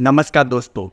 नमस्कार दोस्तों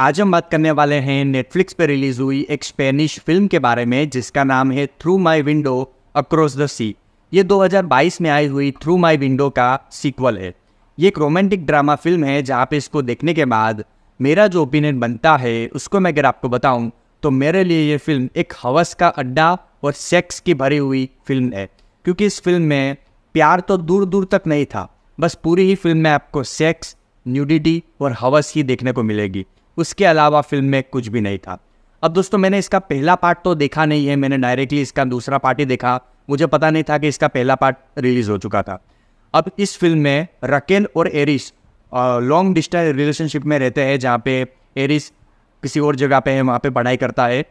आज हम बात करने वाले हैं नेटफ्लिक्स पर रिलीज हुई एक स्पेनिश फिल्म के बारे में जिसका नाम है through my window across the sea ये 2022 में आई हुई थ्रू माई विंडो का सीक्वल है ये एक रोमांटिक ड्रामा फिल्म है जहाँ पे इसको देखने के बाद मेरा जो ओपिनियन बनता है उसको मैं अगर आपको बताऊँ तो मेरे लिए ये फिल्म एक हवस का अड्डा और सेक्स की भरी हुई फिल्म है क्योंकि इस फिल्म में प्यार तो दूर दूर तक नहीं था बस पूरी ही फिल्म में आपको सेक्स न्यूडिटी और हवस ही देखने को मिलेगी उसके अलावा फिल्म में कुछ भी नहीं था अब दोस्तों मैंने इसका पहला पार्ट तो देखा नहीं है मैंने डायरेक्टली इसका दूसरा पार्ट ही देखा मुझे पता नहीं था कि इसका पहला पार्ट रिलीज़ हो चुका था अब इस फिल्म में रकेल और एरिस लॉन्ग डिस्टेंस रिलेशनशिप में रहते हैं जहाँ पे एरिस किसी और जगह पे है वहाँ पे पढ़ाई करता है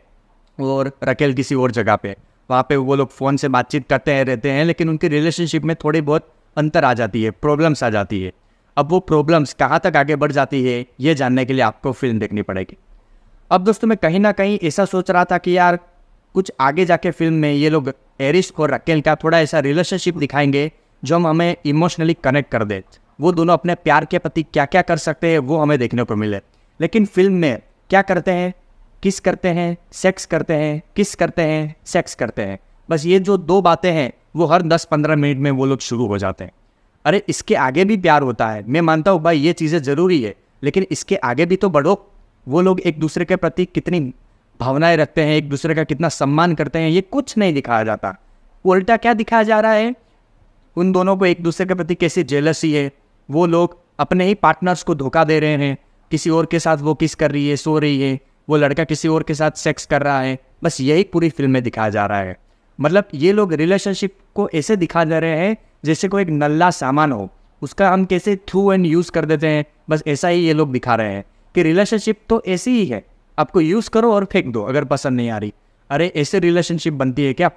और रकेल किसी और जगह पे वहाँ पे वो लोग फ़ोन से बातचीत करते हैं रहते हैं लेकिन उनकी रिलेशनशिप में थोड़ी बहुत अंतर आ जाती है प्रॉब्लम्स आ जाती है अब वो प्रॉब्लम्स कहाँ तक आगे बढ़ जाती है ये जानने के लिए आपको फिल्म देखनी पड़ेगी अब दोस्तों मैं कहीं ना कहीं ऐसा सोच रहा था कि यार कुछ आगे जाके फिल्म में ये लोग एरिस और रकेल का थोड़ा ऐसा रिलेशनशिप दिखाएंगे जो हम हमें इमोशनली कनेक्ट कर दे वो दोनों अपने प्यार के प्रति क्या क्या कर सकते हैं वो हमें देखने को मिले लेकिन फिल्म में क्या करते हैं किस करते हैं सेक्स करते हैं किस करते हैं सेक्स करते हैं बस ये जो दो बातें हैं वो हर 10-15 मिनट में वो लोग शुरू हो जाते हैं अरे इसके आगे भी प्यार होता है मैं मानता हूँ भाई ये चीज़ें ज़रूरी है लेकिन इसके आगे भी तो बढ़ो वो लोग एक दूसरे के प्रति कितनी भावनाएं रखते हैं एक दूसरे का कितना सम्मान करते हैं ये कुछ नहीं दिखाया जाता उल्टा क्या दिखाया जा रहा है उन दोनों को एक दूसरे के प्रति कैसी जेलसी है वो लोग अपने ही पार्टनर्स को धोखा दे रहे हैं किसी और के साथ वो किस कर रही है सो रही है वो लड़का किसी और के साथ सेक्स कर रहा है बस यही पूरी फिल्म में दिखाया जा रहा है मतलब ये लोग रिलेशनशिप को ऐसे दिखा जा रहे हैं जैसे कोई एक नल्ला सामान हो उसका हम कैसे थ्रू एंड यूज़ कर देते हैं बस ऐसा ही ये लोग दिखा रहे हैं कि रिलेशनशिप तो ऐसी ही है आपको यूज़ करो और फेंक दो अगर पसंद नहीं आ रही अरे ऐसे रिलेशनशिप बनती है क्या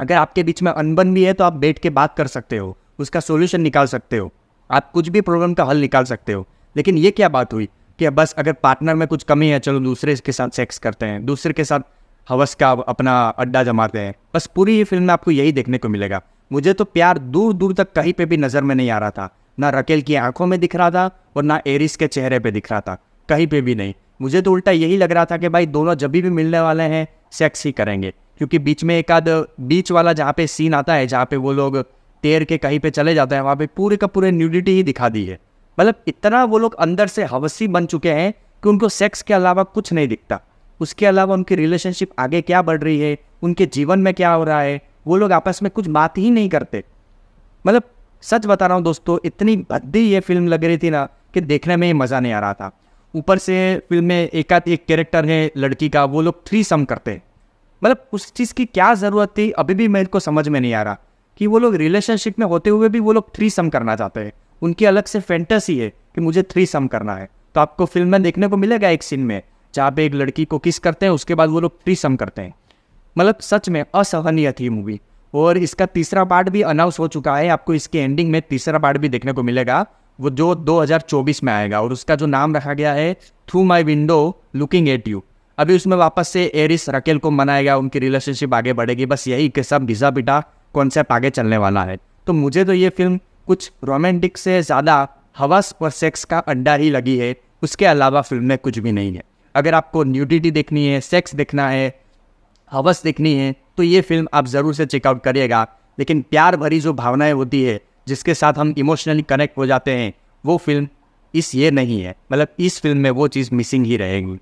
अगर आपके बीच में अनबन भी है तो आप बैठ के बात कर सकते हो उसका सोल्यूशन निकाल सकते हो आप कुछ भी प्रॉब्लम का हल निकाल सकते हो लेकिन ये क्या बात हुई कि बस अगर पार्टनर में कुछ कमी है चलो दूसरे के साथ सेक्स करते हैं दूसरे के साथ हवस का अपना अड्डा जमाते हैं बस पूरी ही फिल्म में आपको यही देखने को मिलेगा मुझे तो प्यार दूर दूर तक कहीं पे भी नज़र में नहीं आ रहा था ना रकेल की आंखों में दिख रहा था और ना एरिस के चेहरे पे दिख रहा था कहीं पे भी नहीं मुझे तो उल्टा यही लग रहा था कि भाई दोनों जब भी मिलने वाले हैं सेक्स ही करेंगे क्योंकि बीच में एक आध बीच वाला जहाँ पे सीन आता है जहाँ पे वो लोग तैर के कहीं पे चले जाते हैं वहाँ पे पूरे का पूरे न्यूडिटी ही दिखा दी है मतलब इतना वो लोग अंदर से हवसी बन चुके हैं कि उनको सेक्स के अलावा कुछ नहीं दिखता उसके अलावा उनकी रिलेशनशिप आगे क्या बढ़ रही है उनके जीवन में क्या हो रहा है वो लोग आपस में कुछ बात ही नहीं करते मतलब सच बता रहा हूँ दोस्तों इतनी भद्दी ये फिल्म लग रही थी ना कि देखने में मज़ा नहीं आ रहा था ऊपर से फिल्म में एकाध एक कैरेक्टर है लड़की का वो लोग थ्री सम करते मतलब उस चीज़ की क्या ज़रूरत थी अभी भी मेरे को समझ में नहीं आ रहा कि वो लोग रिलेशनशिप में होते हुए भी वो लोग थ्री सम करना चाहते हैं उनकी अलग से फैंटेसी है कि मुझे थ्री सम करना है तो आपको फिल्म में देखने को मिलेगा एक सीन में जहाँ पे एक लड़की को किस करते हैं उसके बाद वो लोग थ्री सम करते हैं मतलब सच में असहनीय थी मूवी और इसका तीसरा पार्ट भी अनाउंस हो चुका है आपको इसके एंडिंग में तीसरा पार्ट भी देखने को मिलेगा वो जो 2024 में आएगा और उसका जो नाम रखा गया है through my window looking at you अभी उसमें वापस से एरिस रकेल को मनाएगा उनकी रिलेशनशिप आगे बढ़ेगी बस यही कि सब भिजा बिटा कॉन्सेप्ट आगे चलने वाला है तो मुझे तो ये फिल्म कुछ रोमांटिक से ज़्यादा हवस और सेक्स का अड्डा ही लगी है उसके अलावा फिल्म में कुछ भी नहीं है अगर आपको न्यूडिटी देखनी है सेक्स देखना है हवस देखनी है तो ये फिल्म आप ज़रूर से चेकआउट करिएगा लेकिन प्यार भरी जो भावनाएं होती है जिसके साथ हम इमोशनली कनेक्ट हो जाते हैं वो फिल्म इस ये नहीं है मतलब इस फिल्म में वो चीज़ मिसिंग ही रहेगी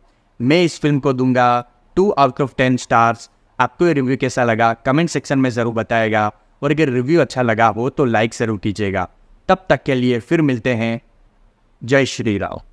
मैं इस फिल्म को दूंगा two out of ten stars आपको ये रिव्यू कैसा लगा कमेंट सेक्शन में ज़रूर बताएगा और अगर रिव्यू अच्छा लगा हो तो लाइक ज़रूर कीजिएगा तब तक के लिए फिर मिलते हैं जय श्री राव